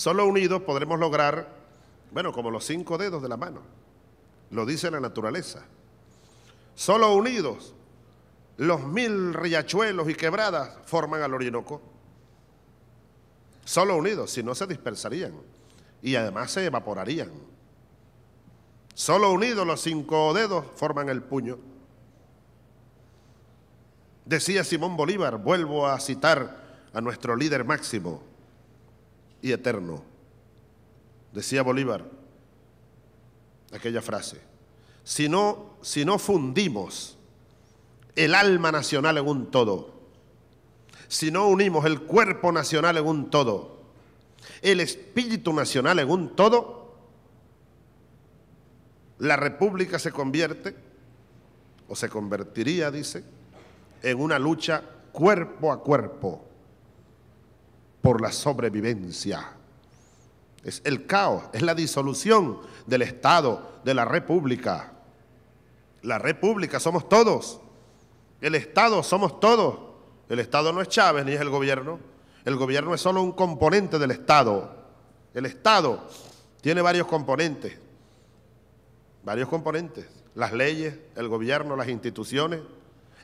Solo unidos podremos lograr, bueno, como los cinco dedos de la mano. Lo dice la naturaleza. Solo unidos, los mil riachuelos y quebradas forman al Orinoco. Solo unidos, si no se dispersarían y además se evaporarían. Solo unidos los cinco dedos forman el puño. Decía Simón Bolívar, vuelvo a citar a nuestro líder máximo, y eterno. Decía Bolívar aquella frase. Si no, si no fundimos el alma nacional en un todo, si no unimos el cuerpo nacional en un todo, el espíritu nacional en un todo, la república se convierte, o se convertiría, dice, en una lucha cuerpo a cuerpo por la sobrevivencia. Es el caos, es la disolución del Estado, de la República. La República somos todos. El Estado somos todos. El Estado no es Chávez ni es el gobierno. El gobierno es solo un componente del Estado. El Estado tiene varios componentes. Varios componentes. Las leyes, el gobierno, las instituciones,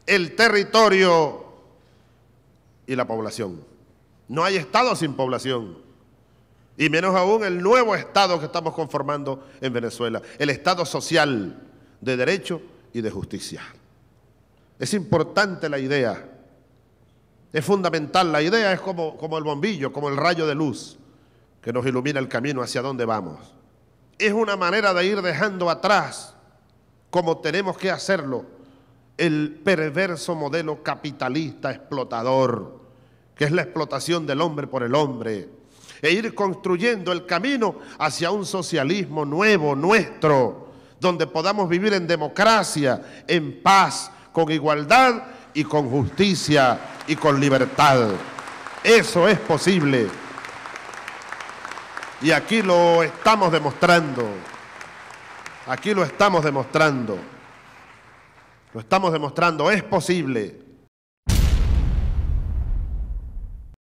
el territorio y la población. No hay Estado sin población. Y menos aún el nuevo Estado que estamos conformando en Venezuela. El Estado social de derecho y de justicia. Es importante la idea. Es fundamental. La idea es como, como el bombillo, como el rayo de luz que nos ilumina el camino hacia donde vamos. Es una manera de ir dejando atrás, como tenemos que hacerlo, el perverso modelo capitalista explotador que es la explotación del hombre por el hombre, e ir construyendo el camino hacia un socialismo nuevo, nuestro, donde podamos vivir en democracia, en paz, con igualdad y con justicia y con libertad. Eso es posible. Y aquí lo estamos demostrando. Aquí lo estamos demostrando. Lo estamos demostrando. Es posible.